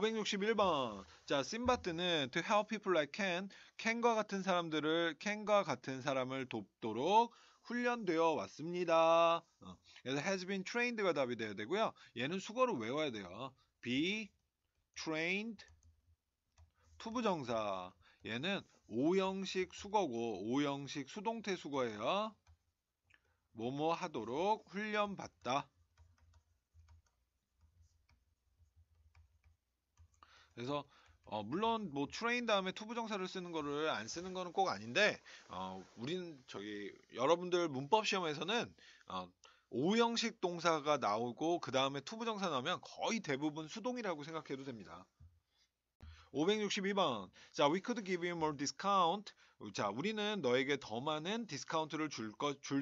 561번. 자, 심바트는 to help people like Ken, 캔과 같은 사람들을 캔과 같은 사람을 돕도록 훈련되어 왔습니다. 어, 그래서 has been trained가 답이 돼야 되고요. 얘는 수거로 외워야 돼요. be trained 투부정사. 얘는 5형식 수거고 5형식 수동태 수거예요. 뭐뭐 하도록 훈련받다. 그래서 어, 물론 뭐 트레인 다음에 투부정사를 쓰는 거를 안 쓰는 거는 꼭 아닌데 어, 우린 저기 여러분들 문법 시험에서는 어, 오형식 동사가 나오고 그 다음에 투부정사 나오면 거의 대부분 수동이라고 생각해도 됩니다. 562번. 자, we could give you more discount 자, 우리는 너에게 더 많은 디스카운트를 줄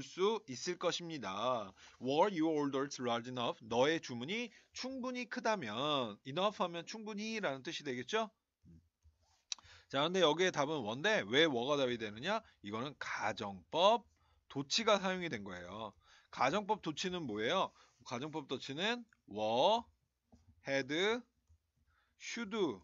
수 있을 것입니다. Were your orders large enough? 너의 주문이 충분히 크다면 enough 하면 충분히라는 뜻이 되겠죠? 자, 근데 여기에 답은 원데 왜 워가 답이 되느냐? 이거는 가정법 도치가 사용이 된 거예요. 가정법 도치는 뭐예요? 가정법 도치는 were, had, should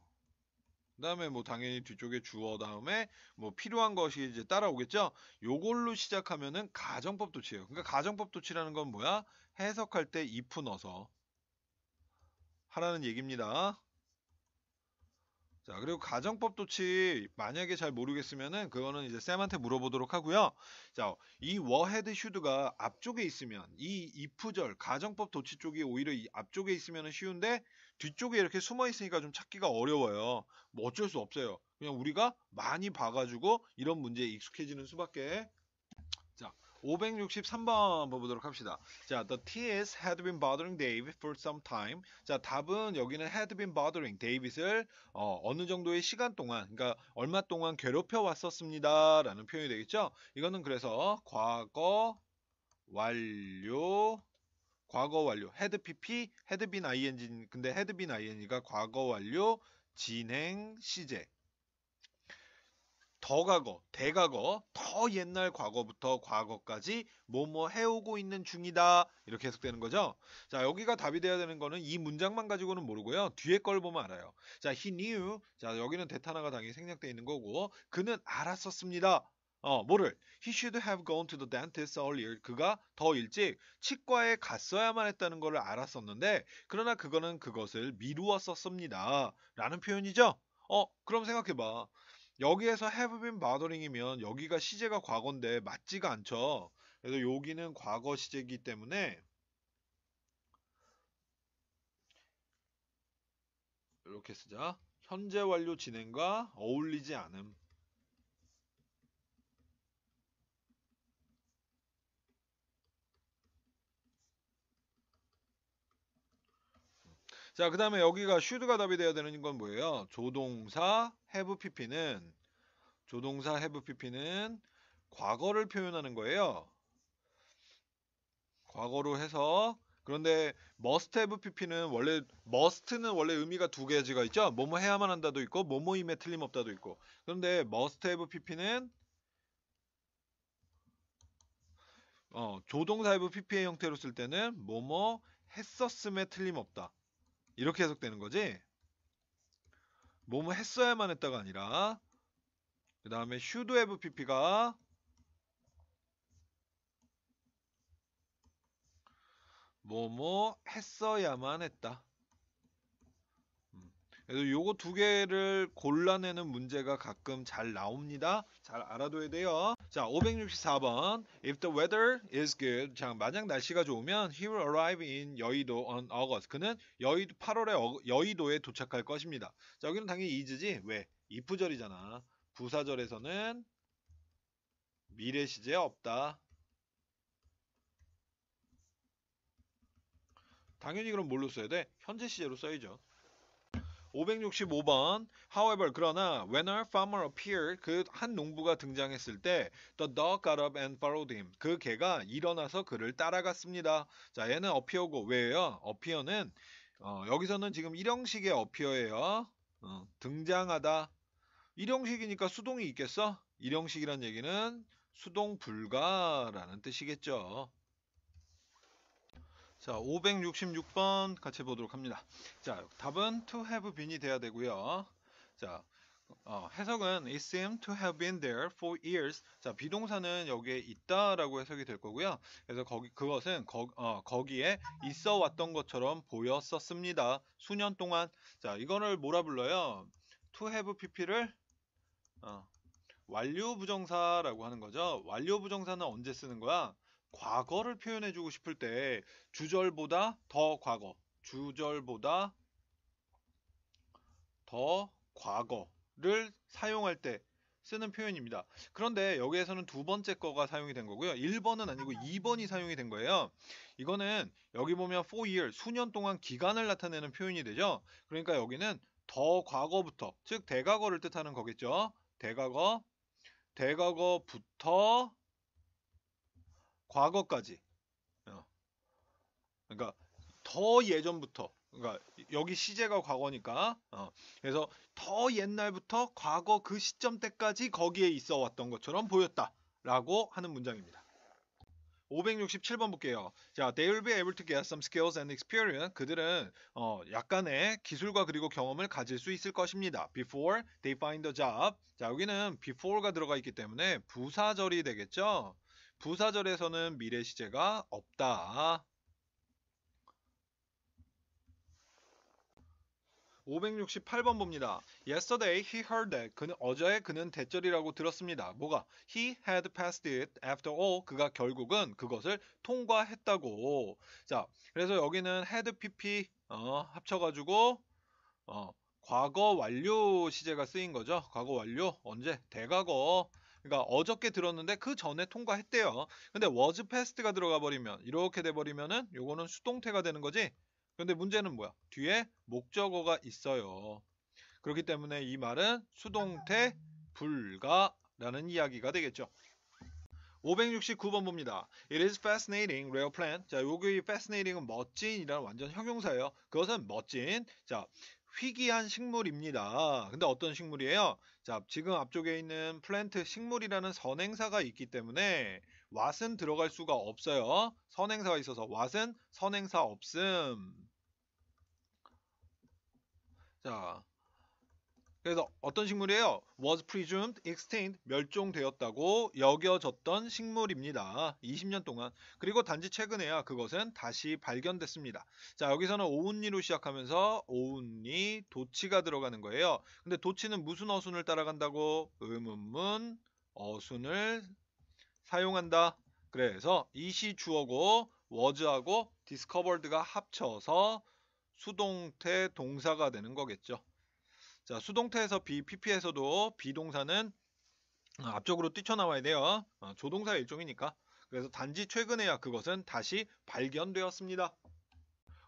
그다음에 뭐 당연히 뒤쪽에 주어 다음에 뭐 필요한 것이 이제 따라오겠죠. 요걸로 시작하면은 가정법 도치예요. 그러니까 가정법 도치라는 건 뭐야? 해석할 때 if 넣어서 하라는 얘기입니다. 자, 그리고 가정법 도치 만약에 잘 모르겠으면은 그거는 이제 쌤한테 물어보도록 하고요. 자, 이 워헤드 슈드가 앞쪽에 있으면 이 if절 가정법 도치 쪽이 오히려 이 앞쪽에 있으면은 쉬운데 뒤쪽에 이렇게 숨어 있으니까 좀 찾기가 어려워요. 뭐 어쩔 수 없어요. 그냥 우리가 많이 봐가지고 이런 문제에 익숙해지는 수밖에. 자, 563번 한번 보도록 합시다. 자, the t s had been bothering Dave for some time. 자, 답은 여기는 had been bothering David을 어, 느 정도의 시간 동안, 그러니까 얼마 동안 괴롭혀 왔었습니다라는 표현이 되겠죠. 이거는 그래서 과거 완료 과거 완료 헤드 PP 헤드빈 ing 근데 헤드빈 ing가 과거 완료 진행 시제 더 과거, 대과거, 더 옛날 과거부터 과거까지 뭐뭐 해오고 있는 중이다. 이렇게 해석되는 거죠. 자, 여기가 답이 돼야 되는 거는 이 문장만 가지고는 모르고요. 뒤에 걸 보면 알아요. 자, he knew. 자, 여기는 대타나가 당연히 생략되어 있는 거고, 그는 알았었습니다. 어, 뭐를? He should have gone to the dentist earlier. 그가 더 일찍 치과에 갔어야만 했다는 것을 알았었는데, 그러나 그거는 그것을 미루었었습니다. 라는 표현이죠? 어, 그럼 생각해봐. 여기에서 have been bothering이면 여기가 시제가 과거인데 맞지가 않죠. 그래서 여기는 과거 시제이기 때문에 이렇게 쓰자. 현재 완료 진행과 어울리지 않음. 자, 그 다음에 여기가 슈드가 답이 되어야 되는 건 뭐예요? 조동사 have pp는 조동사 have pp는 과거를 표현하는 거예요. 과거로 해서 그런데 must have pp는 원래 must는 원래 의미가 두 가지가 있죠. 뭐뭐 해야만 한다도 있고 뭐뭐임에 틀림없다도 있고. 그런데 must have pp는 어, 조동사 have pp의 형태로 쓸 때는 뭐뭐 했었음에 틀림없다. 이렇게 해석되는 거지 뭐뭐 했어야만 했다가 아니라 그 다음에 should have pp가 뭐뭐 했어야만 했다 그래서 요거 두 개를 골라내는 문제가 가끔 잘 나옵니다. 잘 알아둬야 돼요. 자, 564번. If the weather is good. 자, 만약 날씨가 좋으면 he will arrive in 여의도 on August. 그는 여의도 8월에 어, 여의도에 도착할 것입니다. 자, 여기는 당연히 is지. 왜? 이프절이잖아. 부사절에서는 미래 시제 없다. 당연히 그럼 뭘로 써야 돼? 현재 시제로 써야죠. 565번 However 그러나 when a farmer appeared 그한 농부가 등장했을 때 the dog got up and followed him 그 개가 일어나서 그를 따라갔습니다. 자 얘는 appear고 왜요? appear는 어, 여기서는 지금 일형식의 appear예요. 어, 등장하다. 일형식이니까 수동이 있겠어? 일형식이란 얘기는 수동 불가라는 뜻이겠죠. 자, 566번 같이 보도록 합니다. 자, 답은 to have been이 돼야 되고요. 자, 어, 해석은 it seemed to have been there for years. 자, 비동사는 여기에 있다라고 해석이 될 거고요. 그래서 거기 그것은 거, 어, 거기에 있어 왔던 것처럼 보였었습니다. 수년 동안. 자, 이거를 뭐라 불러요? to have pp를 어, 완료 부정사라고 하는 거죠. 완료 부정사는 언제 쓰는 거야? 과거를 표현해주고 싶을 때 주절보다 더 과거, 주절보다 더 과거를 사용할 때 쓰는 표현입니다. 그런데 여기에서는 두 번째 거가 사용이 된 거고요. 1번은 아니고 2번이 사용이 된 거예요. 이거는 여기 보면 4 o year, 수년 동안 기간을 나타내는 표현이 되죠. 그러니까 여기는 더 과거부터, 즉 대과거를 뜻하는 거겠죠. 대과거, 대과거부터 과거까지. 어. 그러니까 더 예전부터. 그러니까 여기 시제가 과거니까. 어. 그래서 더 옛날부터 과거 그 시점 때까지 거기에 있어 왔던 것처럼 보였다라고 하는 문장입니다. 567번 볼게요. 자, they will be able to get some skills and experience. 그들은 어, 약간의 기술과 그리고 경험을 가질 수 있을 것입니다. Before they find a job. 자, 여기는 before가 들어가 있기 때문에 부사절이 되겠죠. 부사절에서는 미래 시제가 없다. 568번 봅니다. Yesterday he heard that. 그는 어제 그는 대절이라고 들었습니다. 뭐가? He had passed it after all. 그가 결국은 그것을 통과했다고. 자, 그래서 여기는 had pp 어, 합쳐가지고 어, 과거 완료 시제가 쓰인 거죠. 과거 완료 언제? 대과거. 그러니까 어저께 들었는데 그 전에 통과했대요. 근데 was past가 들어가 버리면 이렇게 돼 버리면은 요거는 수동태가 되는 거지. 근데 문제는 뭐야? 뒤에 목적어가 있어요. 그렇기 때문에 이 말은 수동태 불가라는 이야기가 되겠죠. 569번 봅니다. It is fascinating, rare plant. 자, 여기 fascinating은 멋진이라는 완전 형용사예요. 그것은 멋진. 자, 희귀한 식물입니다. 근데 어떤 식물이에요? 자, 지금 앞쪽에 있는 플랜트 식물이라는 선행사가 있기 때문에 왓은 들어갈 수가 없어요. 선행사가 있어서 왓은 선행사 없음. 자, 그래서 어떤 식물이에요? was presumed extinct 멸종되었다고 여겨졌던 식물입니다. 20년 동안 그리고 단지 최근에야 그것은 다시 발견됐습니다. 자 여기서는 오운니로 시작하면서 오운니 도치가 들어가는 거예요. 근데 도치는 무슨 어순을 따라간다고 음음문 어순을 사용한다. 그래서 이시 주어고 was하고 discovered가 합쳐서 수동태 동사가 되는 거겠죠. 자, 수동태에서 BPP에서도 비동사는 어, 앞쪽으로 뛰쳐나와야 돼요. 어, 조동사의 일종이니까. 그래서 단지 최근에야 그것은 다시 발견되었습니다.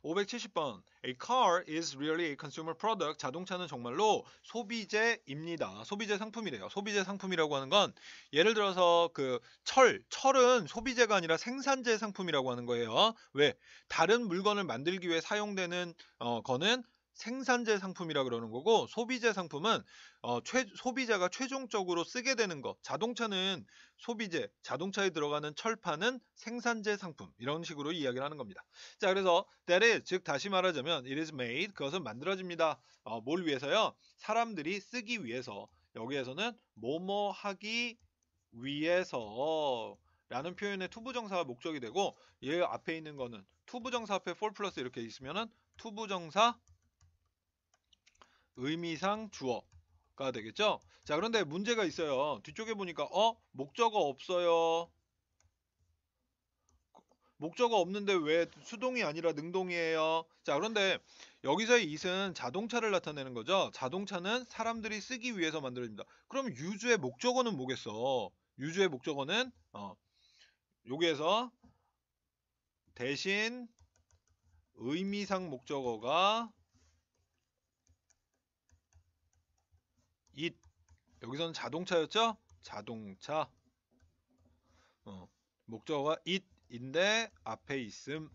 570번 A car is really a consumer product. 자동차는 정말로 소비재입니다. 소비재 상품이래요. 소비재 상품이라고 하는 건 예를 들어서 그 철, 철은 소비재가 아니라 생산재 상품이라고 하는 거예요. 왜? 다른 물건을 만들기 위해 사용되는 어, 거는 생산재 상품이라 그러는 거고 소비재 상품은 어, 최, 소비자가 최종적으로 쓰게 되는 것 자동차는 소비재 자동차에 들어가는 철판은 생산재 상품 이런 식으로 이야기를 하는 겁니다 자 그래서 that is 즉 다시 말하자면 it is made 그것은 만들어집니다 어, 뭘 위해서요 사람들이 쓰기 위해서 여기에서는 뭐뭐 하기 위해서 라는 표현의 투부정사가 목적이 되고 얘 예, 앞에 있는 거는 투부정사 앞에 4 플러스 이렇게 있으면은 투부정사 의미상 주어가 되겠죠? 자, 그런데 문제가 있어요. 뒤쪽에 보니까 어? 목적어 없어요. 목적어 없는데 왜 수동이 아니라 능동이에요? 자, 그런데 여기서의 이은 자동차를 나타내는 거죠. 자동차는 사람들이 쓰기 위해서 만들어집니다. 그럼 유주의 목적어는 뭐겠어? 유주의 목적어는 어, 여기에서 대신 의미상 목적어가 it 여기서는 자동차였죠? 자동차 어, 목적어가 it인데 앞에 있음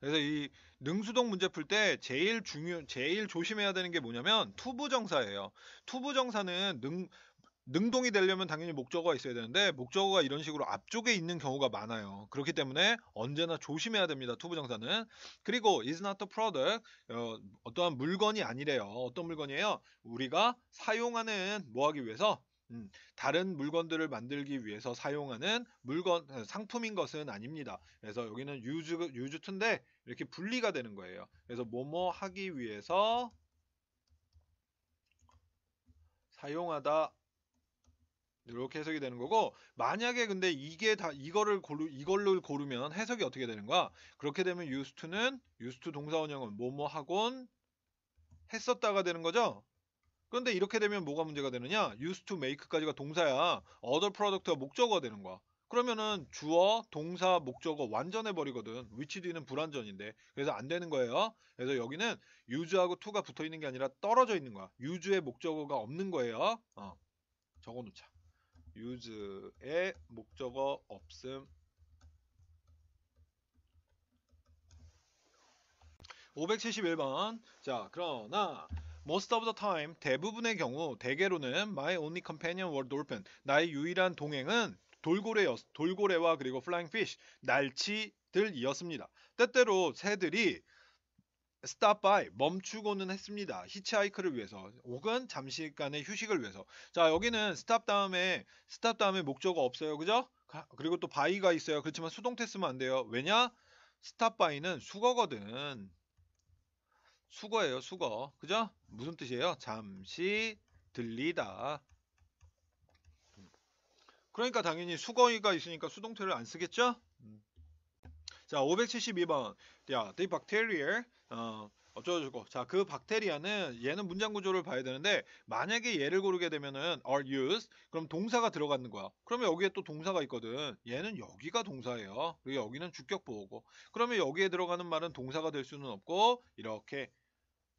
그래서 이 능수동 문제 풀 때 제일 중요 제일 조심해야 되는 게 뭐냐면 투부정사예요. 투부정사는 능 능동이 되려면 당연히 목적어가 있어야 되는데 목적어가 이런 식으로 앞쪽에 있는 경우가 많아요. 그렇기 때문에 언제나 조심해야 됩니다. 투부정사는. 그리고 is not a product 어, 떠한 물건이 아니래요. 어떤 물건이에요? 우리가 사용하는 뭐 하기 위해서 음, 다른 물건들을 만들기 위해서 사용하는 물건 어, 상품인 것은 아닙니다. 그래서 여기는 유즈 유즈트인데 이렇게 분리가 되는 거예요. 그래서 뭐 뭐 하기 위해서 사용하다 이렇게 해석이 되는 거고 만약에 근데 이게 다 이거를 고르 이걸로 고르면 해석이 어떻게 되는 거야? 그렇게 되면 유스투는 유스투 동사원형은 뭐뭐 하곤 했었다가 되는 거죠. 그런데 이렇게 되면 뭐가 문제가 되느냐? used to make까지가 동사야. other product가 목적어가 되는 거야. 그러면은 주어, 동사, 목적어 완전해 버리거든. which do는 불완전인데. 그래서 안 되는 거예요. 그래서 여기는 use하고 to가 붙어 있는 게 아니라 떨어져 있는 거야. use의 목적어가 없는 거예요. 어. 적어 놓자. use의 목적어 없음 5 7 1 번자 그러나 most of the time 대부분의 경우 대개로는 my only companion were dolphin 나의 유일한 동행은 돌고래였 돌고래와 그리고 flying fish 날치들이었습니다. 때때로 새들이 stop by 멈추고는 했습니다. 히치하이크를 위해서 혹은 잠시간의 휴식을 위해서. 자, 여기는 stop 다음에 stop 다음에 목적어 없어요. 그죠? 그리고 또 by가 있어요. 그렇지만 수동태 쓰면 안 돼요. 왜냐? stop by는 수거거든. 수거예요, 수거. 그죠? 무슨 뜻이에요? 잠시 들리다. 그러니까 당연히 수거가 있으니까 수동태를 안 쓰겠죠? 음. 자, 572번. Yeah, the bacteria 어, 쩌고저쩌고 자, 그 박테리아는 얘는 문장 구조를 봐야 되는데 만약에 얘를 고르게 되면은 are used 그럼 동사가 들어가는 거야. 그러면 여기에 또 동사가 있거든. 얘는 여기가 동사예요. 그리고 여기는 주격 보호고. 그러면 여기에 들어가는 말은 동사가 될 수는 없고 이렇게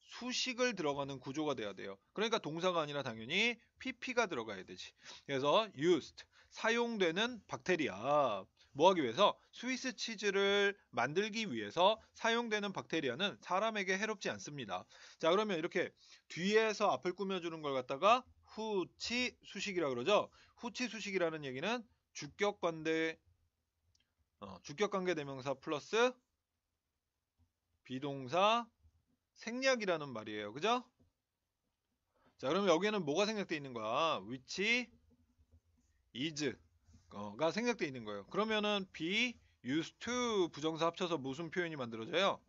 수식을 들어가는 구조가 돼야 돼요. 그러니까 동사가 아니라 당연히 pp가 들어가야 되지. 그래서 used 사용되는 박테리아 뭐하기 위해서 스위스 치즈를 만들기 위해서 사용되는 박테리아는 사람에게 해롭지 않습니다. 자 그러면 이렇게 뒤에서 앞을 꾸며주는 걸 갖다가 후치 수식이라 그러죠. 후치 수식이라는 얘기는 주격 관대 어, 주격 관계 대명사 플러스 비동사 생략이라는 말이에요. 그죠? 자, 그러면 여기에는 뭐가 생략되어 있는 거야? 위치, 이즈 가 생략돼 있는 거예요. 그러면은 be used to 부정사 합쳐서 무슨 표현이 만들어져요?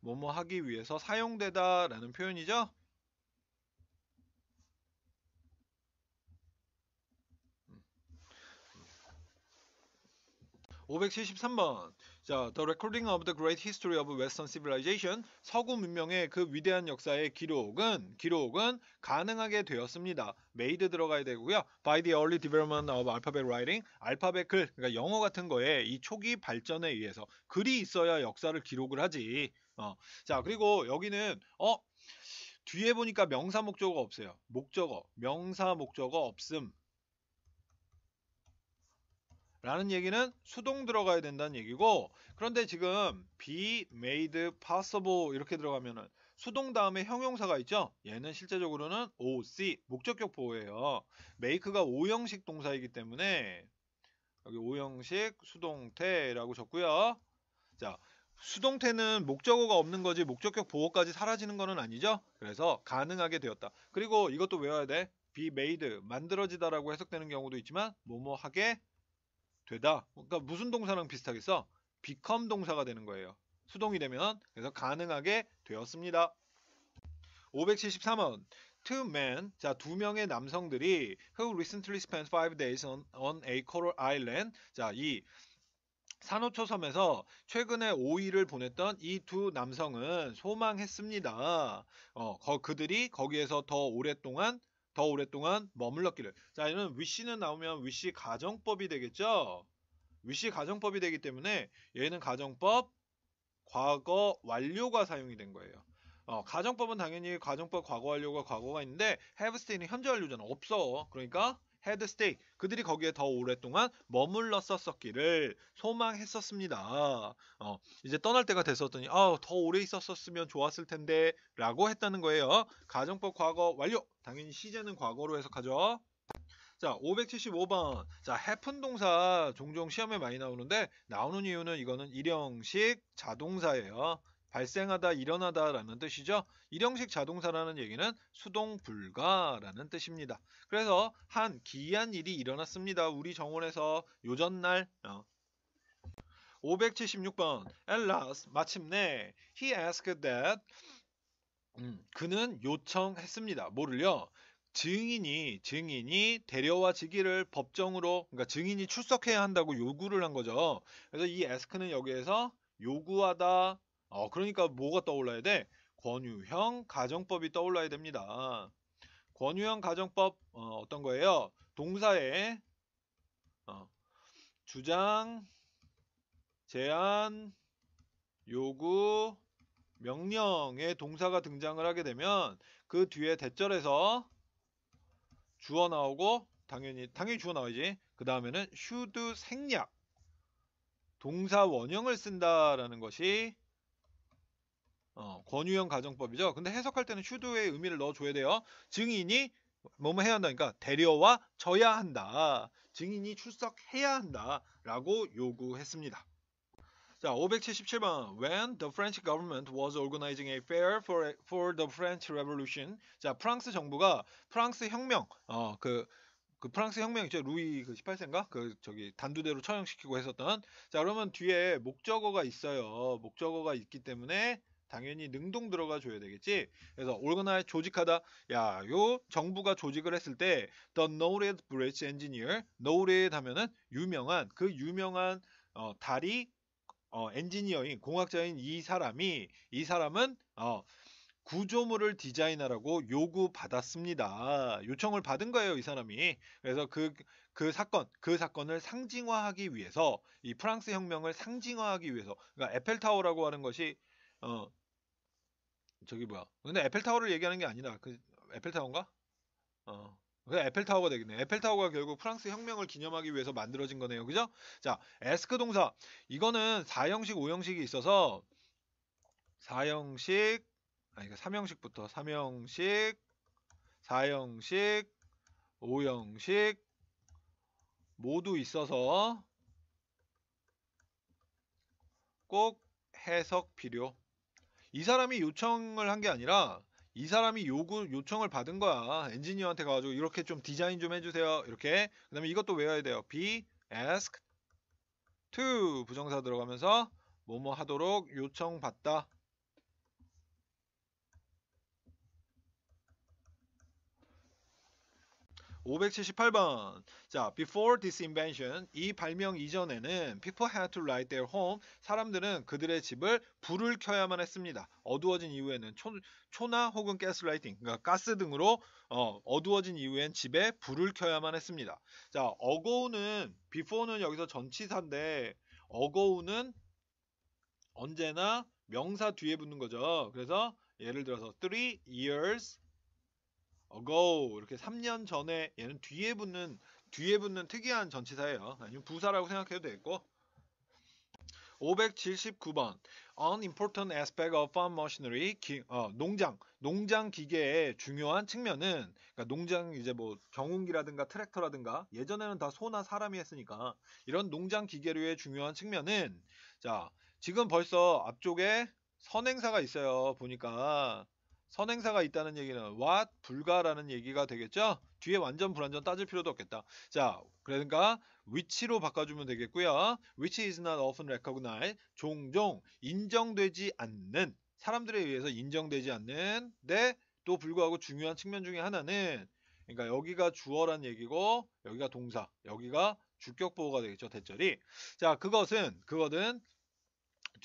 뭐 뭐 하기 위해서 사용되다 라는 표현이죠. 573번 음. 음. 자, The Recording of the Great History of Western Civilization 서구 문명의 그 위대한 역사의 기록은 기록은 가능하게 되었습니다. made 들어가야 되고요. By the early development of alphabet writing 알파벳 글 그러니까 영어 같은 거에 이 초기 발전에 의해서 글이 있어야 역사를 기록을 하지. 어. 자, 그리고 여기는 어 뒤에 보니까 명사 목적어 없어요. 목적어, 명사 목적어 없음. 라는 얘기는 수동 들어가야 된다는 얘기고 그런데 지금 be made possible 이렇게 들어가면은 수동 다음에 형용사가 있죠 얘는 실제적으로는 OC 목적격 보호예요 make가 오형식 동사이기 때문에 여기 오형식 수동태라고 적고요 자 수동태는 목적어가 없는 거지 목적격 보호까지 사라지는 거는 아니죠 그래서 가능하게 되었다 그리고 이것도 외워야 돼 be made 만들어지다라고 해석되는 경우도 있지만 뭐뭐하게 되다. 그러니까 무슨 동사랑 비슷하게 써? become 동사가 되는 거예요. 수동이 되면 그래서 가능하게 되었습니다. 573원 two men 자두 명의 남성들이 who recently spent five days on, on a coral island 자이 산호초 섬에서 최근에 5일을 보냈던 이 두 남성은 소망했습니다. 어, 거, 그들이 거기에서 더 오랫동안 더 오랫동안 머물렀기를. 자, 얘는 위시는 나오면 위시 가정법이 되겠죠? 위시 가정법이 되기 때문에 얘는 가정법 과거 완료가 사용이 된 거예요. 어, 가정법은 당연히 가정법 과거 완료가 과거가 있는데 have stay는 현재 완료잖아. 없어. 그러니까 헤드스테이 그들이 거기에 더 오랫동안 머물렀었기를 소망했었습니다. 어, 이제 떠날 때가 됐었더니 아, 더 오래 있었었으면 좋았을 텐데 라고 했다는 거예요. 가정법 과거 완료. 당연히 시제는 과거로 해석하죠. 자, 575번. 자, h a 동사 종종 시험에 많이 나오는데 나오는 이유는 이거는 일형식 자동사예요. 발생하다, 일어나다라는 뜻이죠. 일형식 자동사라는 얘기는 수동 불가라는 뜻입니다. 그래서 한 기이한 일이 일어났습니다. 우리 정원에서 요전날 어, 576번 엘라스 마침내 he asked that 음, 그는 요청했습니다. 뭐를요? 증인이 증인이 데려와지기를 법정으로 그러니까 증인이 출석해야 한다고 요구를 한 거죠. 그래서 이 ask는 여기에서 요구하다 어, 그러니까 뭐가 떠올라야 돼? 권유형 가정법이 떠올라야 됩니다. 권유형 가정법 어, 떤 거예요? 동사에 어, 주장, 제안, 요구, 명령의 동사가 등장을 하게 되면 그 뒤에 대절에서 주어 나오고 당연히 당연히 주어 나오지. 그 다음에는 슈드 생략 동사 원형을 쓴다라는 것이 어, 권유형 가정법이죠. 근데 해석할 때는 슈드의 의미를 넣어줘야 돼요. 증인이 뭐뭐 해야 한다니까 그러니까 데려와 져야 한다. 증인이 출석해야 한다라고 요구했습니다. 자, 577번. When the French government was organizing a fair for, for the French Revolution. 자, 프랑스 정부가 프랑스 혁명, 어, 그, 그 프랑스 혁명이죠. 루이 그 18세인가? 그 저기 단두대로 처형시키고 했었던. 자, 그러면 뒤에 목적어가 있어요. 목적어가 있기 때문에 당연히 능동 들어가 줘야 되겠지. 그래서 organize 조직하다. 야, 요 정부가 조직을 했을 때 the noted bridge engineer, noted 하면은 유명한 그 유명한 어, 다리 어, 엔지니어인 공학자인 이 사람이 이 사람은 어, 구조물을 디자인하라고 요구받았습니다. 요청을 받은 거예요, 이 사람이. 그래서 그, 그 사건, 그 사건을 상징화하기 위해서, 이 프랑스 혁명을 상징화하기 위해서, 그러니까 에펠타워라고 하는 것이 어 저기 뭐야 근데 에펠타워를 얘기하는 게 아니라 그 에펠타워인가? 어그 에펠타워가 되겠네. 에펠타워가 결국 프랑스 혁명을 기념하기 위해서 만들어진 거네요. 그죠? 자, 에스크 동사. 이거는 4형식, 5형식이 있어서 4형식, 아니, 3형식부터 3형식, 4형식, 5형식 모두 있어서 꼭 해석 필요. 이 사람이 요청을 한 게 아니라 이 사람이 요구 요청을 받은 거야. 엔지니어한테 가가지고 이렇게 좀 디자인 좀 해주세요. 이렇게. 그다음에 이것도 외워야 돼요. be asked to 부정사 들어가면서 뭐뭐 하도록 요청받다. 578번. 자, before this invention, 이 발명 이전에는 people had to light their home. 사람들은 그들의 집을 불을 켜야만 했습니다. 어두워진 이후에는 초, 나 혹은 가스라이팅, 그러니까 가스 등으로 어, 두워진 이후엔 집에 불을 켜야만 했습니다. 자, 어거우는 before는 여기서 전치사인데 어거우는 언제나 명사 뒤에 붙는 거죠. 그래서 예를 들어서 three years ago 이렇게 3년 전에 얘는 뒤에 붙는 뒤에 붙는 특이한 전치사예요. 아니면 부사라고 생각해도 되겠고 579번 on important aspect of farm machinery 기, 어, 농장 농장 기계의 중요한 측면은 그러니까 농장 이제 뭐 경운기라든가 트랙터라든가 예전에는 다 소나 사람이 했으니까 이런 농장 기계류의 중요한 측면은 자 지금 벌써 앞쪽에 선행사가 있어요 보니까 선행사가 있다는 얘기는 what 불가라는 얘기가 되겠죠. 뒤에 완전 불완전 따질 필요도 없겠다. 자, 그러니까 위치로 바꿔주면 되겠고요. Which is not often recognized. 종종 인정되지 않는 사람들에 의해서 인정되지 않는데 네, 또 불구하고 중요한 측면 중에 하나는 그러니까 여기가 주어란 얘기고 여기가 동사, 여기가 주격보호가 되겠죠. 대절이. 자, 그것은 그거는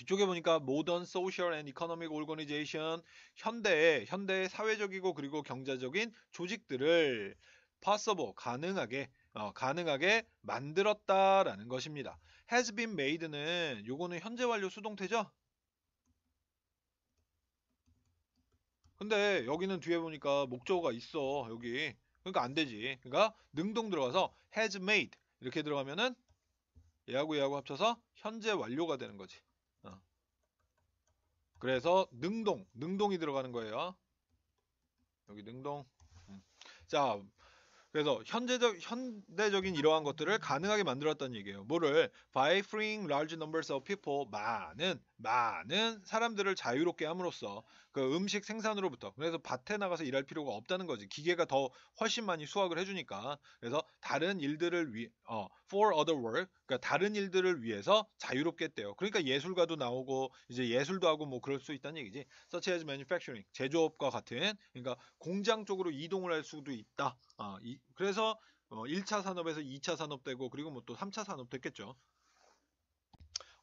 뒤쪽에 보니까 모던 소셜 앤 이코노믹 올거니제이션 현대의 현대의 사회적이고 그리고 경제적인 조직들을 possible 가능하게 어, 가능하게 만들었다라는 것입니다. has been made는 요거는 현재 완료 수동태죠? 근데 여기는 뒤에 보니까 목적어가 있어. 여기. 그러니까 안 되지. 그러니까 능동 들어가서 has made 이렇게 들어가면은 얘하고 얘하고 합쳐서 현재 완료가 되는 거지. 그래서 능동, 능동이 들어가는 거예요. 여기 능동. 음. 자, 그래서 현재적, 현대적인 이러한 것들을 가능하게 만들었던 얘기예요. 뭐를? By freeing large numbers of people, 많은 많은 사람들을 자유롭게 함으로써 그 음식 생산으로부터 그래서 밭에 나가서 일할 필요가 없다는 거지 기계가 더 훨씬 많이 수확을 해주니까 그래서 다른 일들을 위 어, for other work 그러니까 다른 일들을 위해서 자유롭게 했대요 그러니까 예술가도 나오고 이제 예술도 하고 뭐 그럴 수 있다는 얘기지 such as manufacturing 제조업과 같은 그러니까 공장 쪽으로 이동을 할 수도 있다 어, 이, 그래서 어, 1차 산업에서 2차 산업 되고 그리고 뭐 또 3차 산업 됐겠죠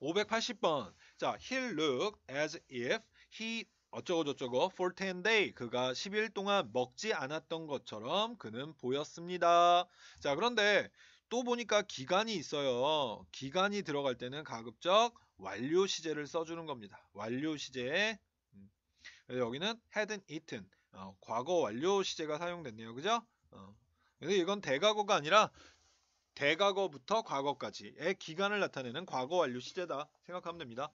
580번. 자, he looked as if he 어쩌고저쩌고 for 10 day 그가 10일 동안 먹지 않았던 것처럼 그는 보였습니다. 자, 그런데 또 보니까 기간이 있어요. 기간이 들어갈 때는 가급적 완료 시제를 써주는 겁니다. 완료 시제. 음. 여기는 hadn't eaten. 어, 과거 완료 시제가 사용됐네요. 그죠? 어. 근데 이건 대과거가 아니라 대과거부터 과거까지의 기간을 나타내는 과거 완료 시제다 생각하면 됩니다.